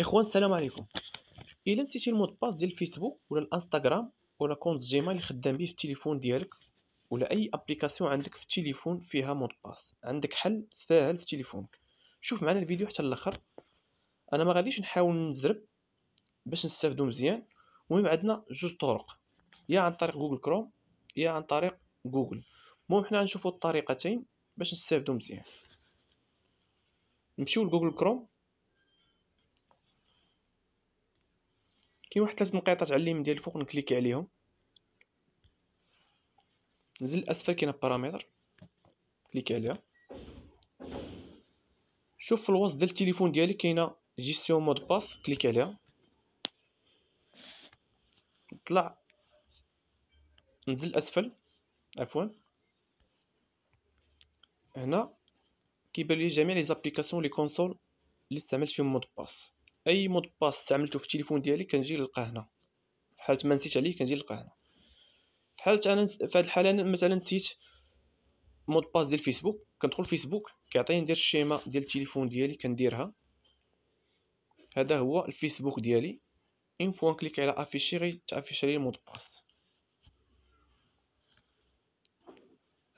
اخوان السلام عليكم الا نسيتي المود باس ديال الفيسبوك ولا الانستغرام ولا كونت جيميل اللي خدام به في التليفون ديالك ولا اي ابليكاسيون عندك في التليفون فيها مود باس عندك حل ساهل في تليفونك شوف معنا الفيديو حتى الاخر انا ما غاديش نحاول نزرب باش نستافدو مزيان المهم عندنا جوج طرق يا عن طريق جوجل كروم يا عن طريق جوجل المهم حنا غنشوفو الطريقتين باش نستافدو مزيان نمشيو لجوجل كروم كاين واحد ثلاث نقيطات على اليمين ديال الفوق نكليكي عليهم نزل الاسفل كاين بارامتر كليكي عليها شوف في الوسط ديال التليفون ديالك كاينه جيستيون مود باس كليكي عليها طلع نزل الاسفل عفوا هنا كيبان لي جميع لي زابليكاسيون لي كونسول اللي استعملت فيهم مود باس اي مود باس استعملته في التليفون ديالي كنجي نلقاه هنا فحال ما نسيت عليه كنجي نلقاه هنا فحال انا في هذه الحاله مثلا نسيت مود باس ديال فيسبوك كندخل فيسبوك كيعطيني ندير الشيما ديال التليفون ديالي كنديرها هذا هو الفيسبوك ديالي اون فوا كليك على افيشي غيتافيش لي مود باس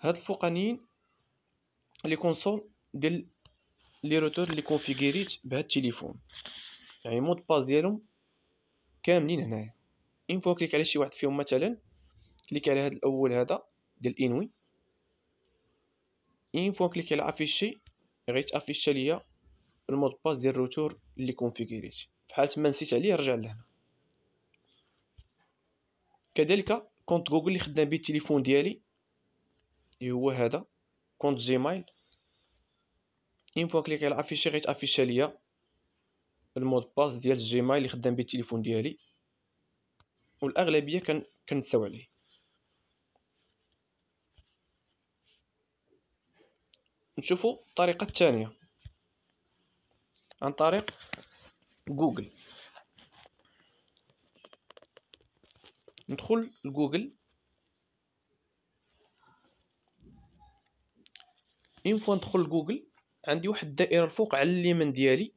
هاد الفوقانيين لي كونسول ديال لي روتور لي كونفيغيريت بهاد التليفون يعني مود باس ديالهم كاملين هنايا اين فوا كليك على شي واحد فيهم مثلا كليك على هذا الاول هذا ديال انوي اين فوا كليك على افيشي غيتافيشا ليا المود باس ديال الروتور اللي كونفيغوريت فحال ما نسيت عليه رجع لهنا كذلك كونت جوجل اللي خدام به التليفون ديالي هو هذا كونت جيمايل اين فوا كليك على افيشي غيتافيشا ليا المود باس ديال الجيمايل اللي خدام به التليفون ديالي والاغلبيه كان كنساو عليه نشوفوا الطريقه الثانيه عن طريق جوجل ندخل لجوجل اين فوا ندخل لجوجل عندي واحد الدائره الفوق على اليمين ديالي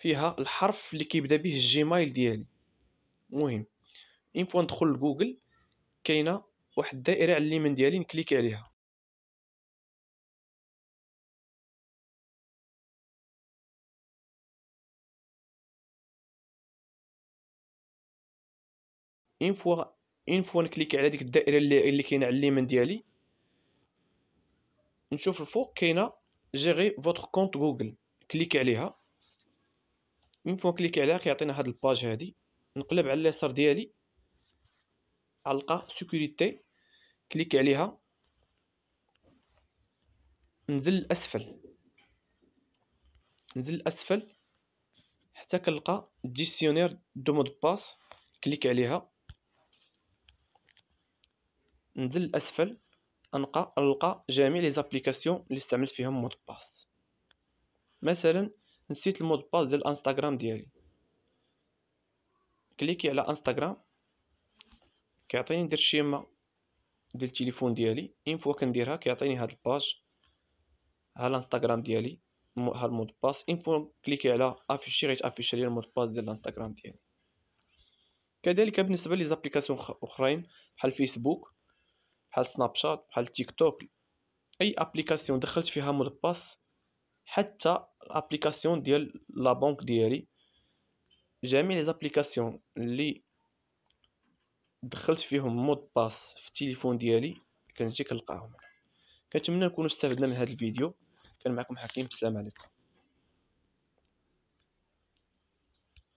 فيها الحرف اللي كيبدا به الجيميل ديالي المهم اين فوا ندخل لجوجل كاينه واحد الدائره على اليمين ديالي نكليك عليها اين فوا اين فوا نكليك على ديك الدائره اللي اللي كاينه على اليمين ديالي نشوف الفوق كاينه جيري فوتر كونت جوجل كليك عليها من فوا كليك عليها كيعطينا هاد الباج هادي نقلب على اليسار ديالي علقه سيكوريتي كليك عليها نزل الاسفل نزل الاسفل حتى كنلقى ديسيونير دو مود باس كليك عليها نزل الاسفل انقى نلقى جميع لي زابليكاسيون اللي استعملت فيهم مود باس مثلا نسيت المود باس ديال الانستغرام ديالي كليكي على انستغرام كيعطيني ندير شيما ديال التليفون ديالي اين فوا كنديرها كيعطيني هاد الباج ها الانستغرام ديالي ها المود باس اين فوا كليكي على افيشي افيشي لي المود باس ديال الانستغرام ديالي كذلك بالنسبه لي زابليكاسيون اخرين بحال فيسبوك بحال سناب شات بحال تيك توك اي ابليكاسيون دخلت فيها مود باس حتى الابليكاسيون ديال لا بنك ديالي جميع لي زابليكاسيون اللي دخلت فيهم مود باس في التليفون ديالي كنجي كنلقاهم كنتمنى نكونوا استفدنا من هذا الفيديو كان معكم حكيم السلام عليكم